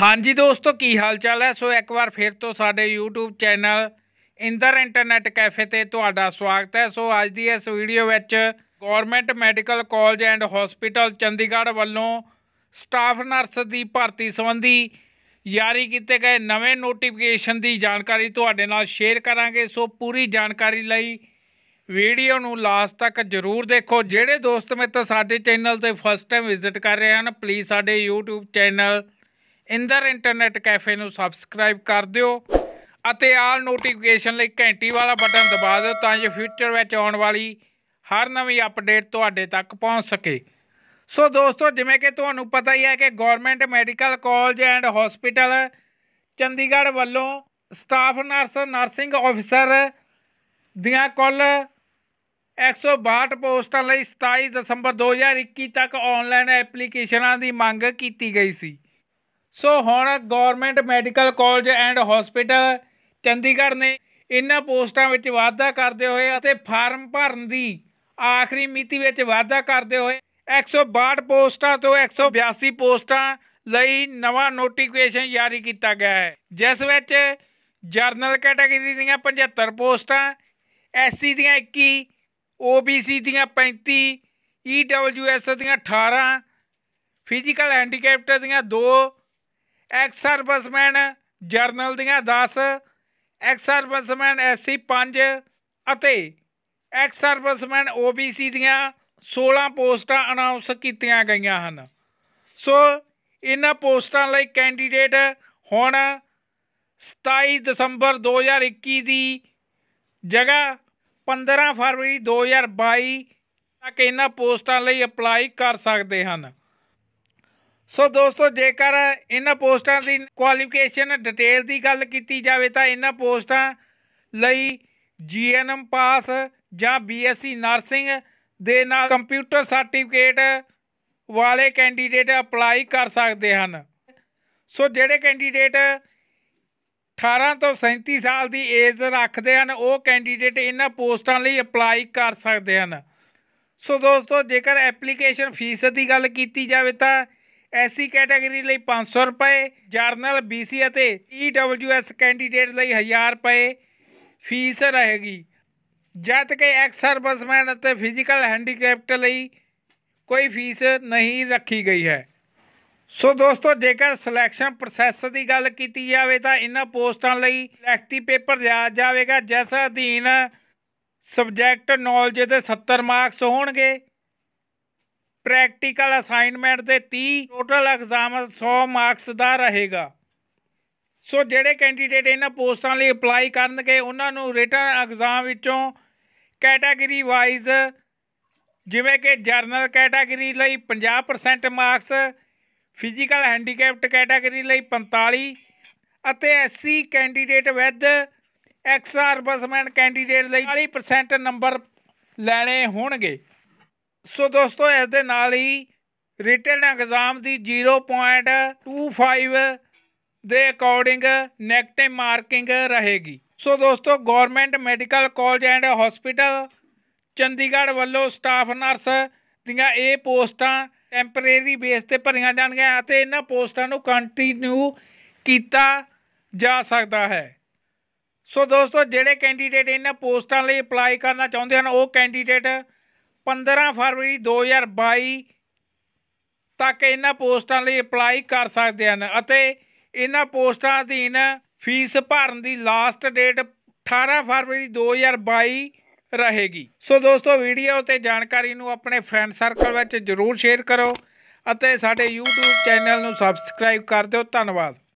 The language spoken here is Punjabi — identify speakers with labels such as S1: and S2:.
S1: ਹਾਂਜੀ ਦੋਸਤੋ ਕੀ ਹਾਲ ਚਾਲ ਹੈ ਸੋ ਇੱਕ ਵਾਰ ਫਿਰ ਤੋਂ ਸਾਡੇ YouTube channel Inder internet cafe ਤੇ ਤੁਹਾਡਾ ਸਵਾਗਤ ਹੈ ਸੋ ਅੱਜ ਦੀ ਇਸ ਵੀਡੀਓ ਵਿੱਚ government medical college and hospital Chandigarh ਵੱਲੋਂ ਸਟਾਫ ਨਰਸ ਦੀ ਭਰਤੀ ਸੰਬੰਧੀ ਜਾਰੀ ਕੀਤੇ ਗਏ ਨਵੇਂ ਨੋਟੀਫਿਕੇਸ਼ਨ ਦੀ ਜਾਣਕਾਰੀ ਤੁਹਾਡੇ ਨਾਲ ਸ਼ੇਅਰ ਕਰਾਂਗੇ ਸੋ ਪੂਰੀ ਜਾਣਕਾਰੀ ਲਈ ਵੀਡੀਓ ਨੂੰ ਲਾਸਟ ਤੱਕ ਜ਼ਰੂਰ ਦੇਖੋ ਜਿਹੜੇ ਦੋਸਤ ਮੇਰੇ ਸਾਡੇ ਚੈਨਲ ਤੇ ਫਸਟ ਟਾਈਮ ਵਿਜ਼ਿਟ ਕਰ ਰਹੇ ਹਨ ਪਲੀਜ਼ ਸਾਡੇ YouTube channel Inder internet cafe ਨੂੰ ਸਬਸਕ੍ਰਾਈਬ ਕਰ ਦਿਓ ਅਤੇ ਆਲ ਨੋਟੀਫਿਕੇਸ਼ਨ ਲਈ ਘੰਟੀ ਵਾਲਾ ਬਟਨ ਦਬਾ ਦਿਓ ਤਾਂ ਜੋ ਫਿਊਚਰ ਵਿੱਚ ਆਉਣ ਵਾਲੀ ਹਰ ਨਵੀਂ ਅਪਡੇਟ ਤੁਹਾਡੇ ਤੱਕ ਪਹੁੰਚ ਸਕੇ ਸੋ ਦੋਸਤੋ ਜਿਵੇਂ ਕਿ ਤੁਹਾਨੂੰ ਪਤਾ ਹੀ ਹੈ ਕਿ government medical college and hospital Chandigarh ਵੱਲੋਂ ਸਟਾਫ ਨਰਸ ਨਰਸਿੰਗ ਆਫੀਸਰ ਦੀਆਂ ਕੁੱਲ 162 ਪੋਸਟਾਂ ਲਈ 27 ਦਸੰਬਰ 2021 ਤੱਕ ਆਨਲਾਈਨ ਐਪਲੀਕੇਸ਼ਨਾਂ ਦੀ ਮੰਗ ਕੀਤੀ ਗਈ ਸੀ ਸੋ ਹੁਣ government medical college and hospital Chandigarh ਨੇ ਇਹਨਾਂ ਪੋਸਟਾਂ ਵਿੱਚ ਵਾਧਾ ਕਰਦੇ ਹੋਏ ਅਤੇ ਫਾਰਮ ਭਰਨ ਦੀ ਆਖਰੀ ਮਿਤੀ ਵਿੱਚ ਵਾਧਾ ਕਰਦੇ ਹੋਏ 162 ਪੋਸਟਾਂ ਤੋਂ 182 ਪੋਸਟਾਂ ਲਈ ਨਵਾਂ ਨੋਟੀਫਿਕੇਸ਼ਨ ਜਾਰੀ ਕੀਤਾ ਗਿਆ ਹੈ ਜਿਸ ਵਿੱਚ ਜਰਨਲ ਕੈਟਾਗਰੀ ਦੀਆਂ 75 ਪੋਸਟਾਂ ਐਸਸੀ ਦੀਆਂ 21 ਓਬੀਸੀ ਦੀਆਂ 35 ਈਡਬਲਯੂਐਸ ਦੀਆਂ 18 ਫਿਜ਼ੀਕਲ ਹੈਂਡੀਕੈਪਟ ਦੀਆਂ 2 ਐਕਸ ਸਰਵਿਸਮੈਨ ਜਰਨਲ ਦੀਆਂ 10 ਐਕਸ ਸਰਵਿਸਮੈਨ ਐਸਸੀ 5 ਅਤੇ ਐਕਸ ਸਰਵਿਸਮੈਨ ਓਬੀਸੀ ਦੀਆਂ 16 ਪੋਸਟਾਂ ਅਨਾਉਂਸ ਕੀਤੀਆਂ ਗਈਆਂ ਹਨ ਸੋ ਇਹਨਾਂ ਪੋਸਟਾਂ ਲਈ ਕੈਂਡੀਡੇਟ ਹੁਣ 27 ਦਸੰਬਰ 2021 ਦੀ ਜਗ੍ਹਾ 15 ਫਰਵਰੀ 2022 ਤੱਕ ਇਹਨਾਂ ਪੋਸਟਾਂ ਲਈ ਅਪਲਾਈ ਕਰ ਸਕਦੇ ਹਨ ਸੋ ਦੋਸਤੋ ਜੇਕਰ ਇਹਨਾਂ ਪੋਸਟਾਂ ਦੀ ਕੁਆਲੀਫਿਕੇਸ਼ਨ ਡਿਟੇਲ ਦੀ ਗੱਲ ਕੀਤੀ ਜਾਵੇ ਤਾਂ ਇਹਨਾਂ ਪੋਸਟਾਂ ਲਈ ਜੀਐਨਐਮ ਪਾਸ ਜਾਂ ਬੀਐਸਸੀ ਨਰਸਿੰਗ ਦੇ ਨਾਲ ਕੰਪਿਊਟਰ ਸਰਟੀਫਿਕੇਟ ਵਾਲੇ ਕੈਂਡੀਡੇਟ ਅਪਲਾਈ ਕਰ ਸਕਦੇ ਹਨ ਸੋ ਜਿਹੜੇ ਕੈਂਡੀਡੇਟ 18 ਤੋਂ 37 ਸਾਲ ਦੀ ਏਜ ਰੱਖਦੇ ਹਨ ਉਹ ਕੈਂਡੀਡੇਟ ਇਹਨਾਂ ਪੋਸਟਾਂ ਲਈ ਅਪਲਾਈ ਕਰ ਸਕਦੇ ਹਨ ਸੋ ਦੋਸਤੋ ਜੇਕਰ ਐਪਲੀਕੇਸ਼ਨ ਫੀਸ ਦੀ ਗੱਲ ਕੀਤੀ ਜਾਵੇ ਤਾਂ ਐਸਸੀ ਕੈਟਾਗਰੀ ਲਈ 500 ਰੁਪਏ ਜਰਨਲ ਬੀਸੀ ਅਤੇ ਈਡਬਲਯੂਐਸ ਕੈਂਡੀਡੇਟ ਲਈ 1000 ਰੁਪਏ ਫੀਸ ਰਹੇਗੀ ਜਦ ਕਿ ਐਕਸ ਸਰਵਿਸਮੈਨ ਅਤੇ ਫਿਜ਼ੀਕਲ ਹੈਂਡੀਕੈਪਟ ਲਈ ਕੋਈ ਫੀਸ ਨਹੀਂ ਰੱਖੀ ਗਈ ਹੈ ਸੋ ਦੋਸਤੋ ਜੇਕਰ ਸਿਲੈਕਸ਼ਨ ਪ੍ਰੋਸੈਸ ਦੀ ਗੱਲ ਕੀਤੀ ਜਾਵੇ ਤਾਂ ਇਹਨਾਂ ਪੋਸਟਾਂ ਲਈ ਲਿਖਤੀ ਪੇਪਰ ਲਿਆ ਜਾਵੇਗਾ ਜਿਸ ਅਧੀਨ ਸਬਜੈਕਟ ਨੌਲੇਜ ਦੇ 70 ਮਾਰਕਸ ਹੋਣਗੇ ਪ੍ਰੈਕਟੀਕਲ ਅਸਾਈਨਮੈਂਟ ਦੇ 30 ਟੋਟਲ ਐਗਜ਼ਾਮ 100 ਮਾਰਕਸ ਦਾ ਰਹੇਗਾ ਸੋ ਜਿਹੜੇ ਕੈਂਡੀਡੇਟ ਇਹਨਾਂ ਪੋਸਟਾਂ ਲਈ ਅਪਲਾਈ ਕਰਨਗੇ ਉਹਨਾਂ ਨੂੰ ਰਿਟਨ ਐਗਜ਼ਾਮ ਵਿੱਚੋਂ ਕੈਟਾਗਰੀ ਵਾਈਜ਼ ਜਿਵੇਂ ਕਿ ਜਰਨਲ ਕੈਟਾਗਰੀ ਲਈ 50% ਮਾਰਕਸ ਫਿਜ਼ੀਕਲ ਹੈਂਡੀਕੈਪਟ ਕੈਟਾਗਰੀ ਲਈ 45 ਅਤੇ SC candidate with ex-serviceman candidate ਲਈ 40% ਨੰਬਰ ਲੈਣੇ ਹੋਣਗੇ ਸੋ ਦੋਸਤੋ ਇਸ ਦੇ ਨਾਲ ਹੀ ਰਿਟਨ ਐਗਜ਼ਾਮ ਦੀ 0.25 ਦੇ ਅਕੋਰਡਿੰਗ 네ਗੇਟਿਵ ਮਾਰਕਿੰਗ ਰਹੇਗੀ ਸੋ ਦੋਸਤੋ government medical college and hospital Chandigarh ਵੱਲੋਂ ਸਟਾਫ ਨਰਸ ਦੀਆਂ ਇਹ ਪੋਸਟਾਂ ਟੈਂਪਰੇਰੀ ਬੇਸ ਤੇ ਭਰੀਆਂ ਜਾਣਗੀਆਂ ਅਤੇ ਇਹਨਾਂ ਪੋਸਟਾਂ ਨੂੰ ਕੰਟੀਨਿਊ ਕੀਤਾ ਜਾ ਸਕਦਾ ਹੈ ਸੋ ਦੋਸਤੋ ਜਿਹੜੇ ਕੈਂਡੀਡੇਟ ਇਹਨਾਂ ਪੋਸਟਾਂ ਲਈ ਅਪਲਾਈ ਕਰਨਾ ਚਾਹੁੰਦੇ ਹਨ ਉਹ ਕੈਂਡੀਡੇਟ 15 ਫਰਵਰੀ 2022 ਤੱਕ ਇਹਨਾਂ ਪੋਸਟਾਂ ਲਈ ਅਪਲਾਈ ਕਰ ਸਕਦੇ ਹਨ ਅਤੇ ਇਹਨਾਂ ਪੋਸਟਾਂ ਅਧੀਨ ਫੀਸ ਭਰਨ ਦੀ ਲਾਸਟ ਡੇਟ 18 ਫਰਵਰੀ 2022 ਰਹੇਗੀ ਸੋ ਦੋਸਤੋ ਵੀਡੀਓ ਤੇ ਜਾਣਕਾਰੀ ਨੂੰ ਆਪਣੇ ਫਰੈਂਡ ਸਰਕਲ ਵਿੱਚ ਜਰੂਰ ਸ਼ੇਅਰ ਕਰੋ ਅਤੇ ਸਾਡੇ YouTube ਚੈਨਲ ਨੂੰ ਸਬਸਕ੍ਰਾਈਬ ਕਰ ਦਿਓ ਧੰਨਵਾਦ